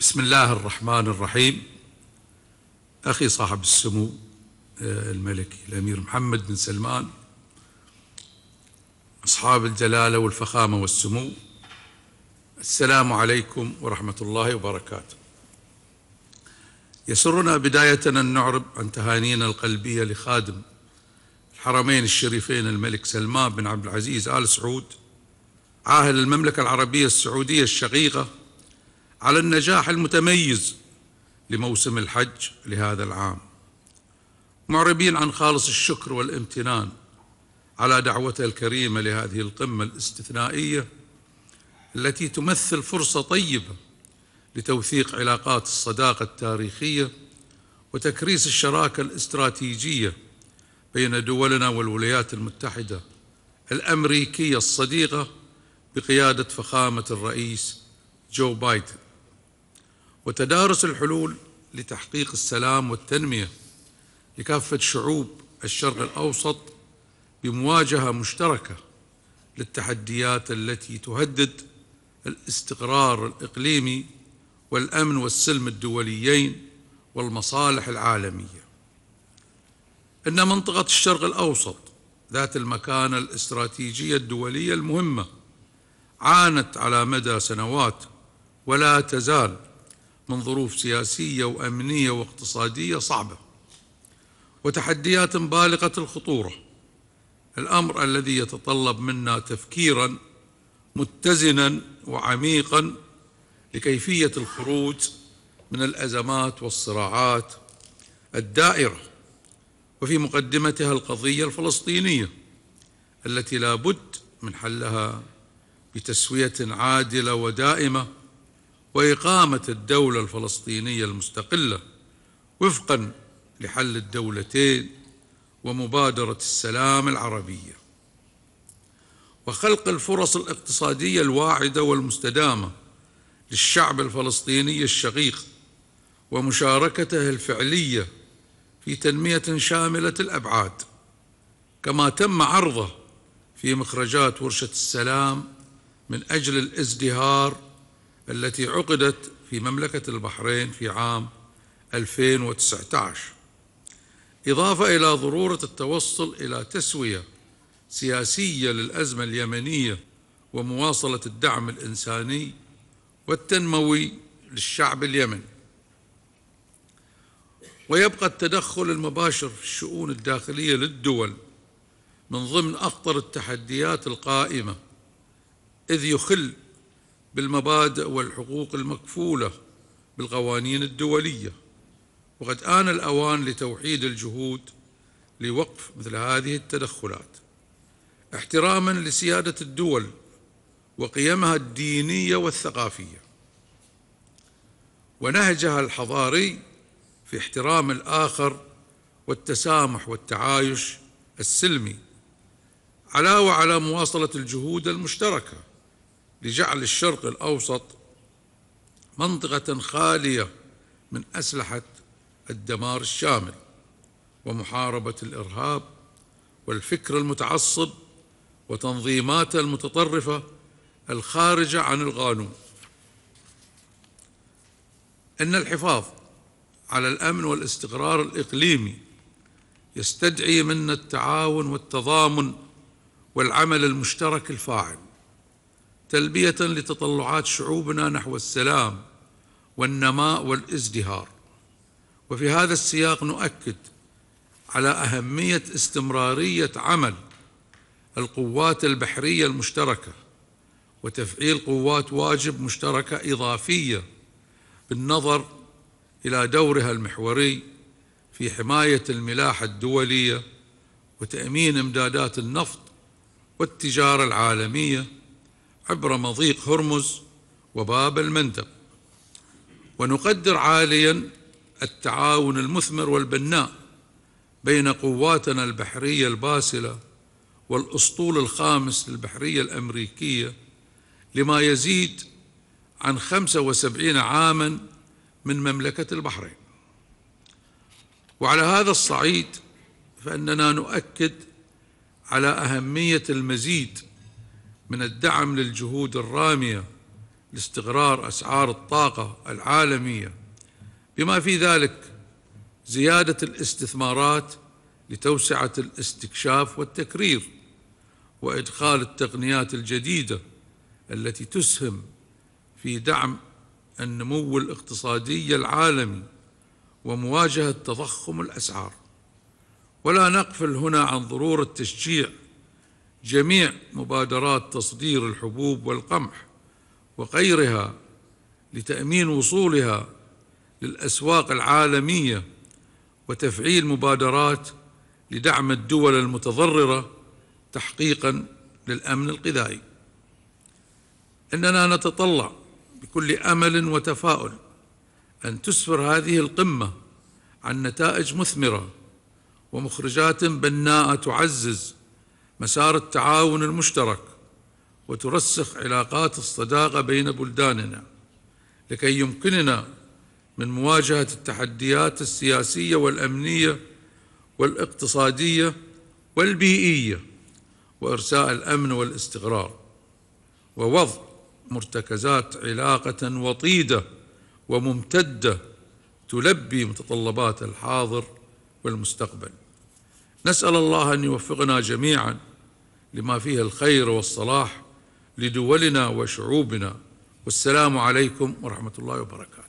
بسم الله الرحمن الرحيم أخي صاحب السمو آه، الملكي الأمير محمد بن سلمان أصحاب الجلالة والفخامة والسمو السلام عليكم ورحمة الله وبركاته يسرنا بداية أن نعرب عن تهانينا القلبية لخادم الحرمين الشريفين الملك سلمان بن عبد العزيز آل سعود عاهل المملكة العربية السعودية الشقيقة على النجاح المتميز لموسم الحج لهذا العام معربين عن خالص الشكر والامتنان على دعوته الكريمة لهذه القمة الاستثنائية التي تمثل فرصة طيبة لتوثيق علاقات الصداقة التاريخية وتكريس الشراكة الاستراتيجية بين دولنا والولايات المتحدة الأمريكية الصديقة بقيادة فخامة الرئيس جو بايدن وتدارس الحلول لتحقيق السلام والتنمية لكافة شعوب الشرق الأوسط بمواجهة مشتركة للتحديات التي تهدد الاستقرار الإقليمي والأمن والسلم الدوليين والمصالح العالمية إن منطقة الشرق الأوسط ذات المكانة الاستراتيجية الدولية المهمة عانت على مدى سنوات ولا تزال من ظروف سياسية وأمنية واقتصادية صعبة وتحديات بالغة الخطورة الأمر الذي يتطلب منا تفكيرا متزنا وعميقا لكيفية الخروج من الأزمات والصراعات الدائرة وفي مقدمتها القضية الفلسطينية التي لا بد من حلها بتسوية عادلة ودائمة وإقامة الدولة الفلسطينية المستقلة وفقا لحل الدولتين ومبادرة السلام العربية وخلق الفرص الاقتصادية الواعدة والمستدامة للشعب الفلسطيني الشقيق ومشاركته الفعلية في تنمية شاملة الأبعاد كما تم عرضه في مخرجات ورشة السلام من أجل الازدهار التي عقدت في مملكة البحرين في عام 2019 إضافة إلى ضرورة التوصل إلى تسوية سياسية للأزمة اليمنية ومواصلة الدعم الإنساني والتنموي للشعب اليمني ويبقى التدخل المباشر في الشؤون الداخلية للدول من ضمن أخطر التحديات القائمة إذ يخل بالمبادئ والحقوق المكفولة بالقوانين الدولية وقد آن الأوان لتوحيد الجهود لوقف مثل هذه التدخلات احتراما لسيادة الدول وقيمها الدينية والثقافية ونهجها الحضاري في احترام الآخر والتسامح والتعايش السلمي علاوة على مواصلة الجهود المشتركة لجعل الشرق الأوسط منطقة خالية من أسلحة الدمار الشامل ومحاربة الإرهاب والفكر المتعصب وتنظيمات المتطرفة الخارجة عن القانون إن الحفاظ على الأمن والاستقرار الإقليمي يستدعي منا التعاون والتضامن والعمل المشترك الفاعل تلبية لتطلعات شعوبنا نحو السلام والنماء والازدهار وفي هذا السياق نؤكد على أهمية استمرارية عمل القوات البحرية المشتركة وتفعيل قوات واجب مشتركة إضافية بالنظر إلى دورها المحوري في حماية الملاحة الدولية وتأمين إمدادات النفط والتجارة العالمية عبر مضيق هرمز وباب المندب ونقدر عاليا التعاون المثمر والبناء بين قواتنا البحرية الباسلة والأسطول الخامس للبحرية الأمريكية لما يزيد عن 75 عاما من مملكة البحرين وعلى هذا الصعيد فإننا نؤكد على أهمية المزيد من الدعم للجهود الرامية لاستقرار أسعار الطاقة العالمية بما في ذلك زيادة الاستثمارات لتوسعة الاستكشاف والتكرير وإدخال التقنيات الجديدة التي تسهم في دعم النمو الاقتصادي العالمي ومواجهة تضخم الأسعار ولا نقفل هنا عن ضرورة تشجيع جميع مبادرات تصدير الحبوب والقمح وغيرها لتامين وصولها للاسواق العالميه وتفعيل مبادرات لدعم الدول المتضرره تحقيقا للامن الغذائي اننا نتطلع بكل امل وتفاؤل ان تسفر هذه القمه عن نتائج مثمره ومخرجات بناءه تعزز مسار التعاون المشترك وترسخ علاقات الصداقة بين بلداننا لكي يمكننا من مواجهة التحديات السياسية والأمنية والاقتصادية والبيئية وإرساء الأمن والاستقرار ووضع مرتكزات علاقة وطيدة وممتدة تلبي متطلبات الحاضر والمستقبل نسأل الله أن يوفقنا جميعا لما فيه الخير والصلاح لدولنا وشعوبنا والسلام عليكم ورحمة الله وبركاته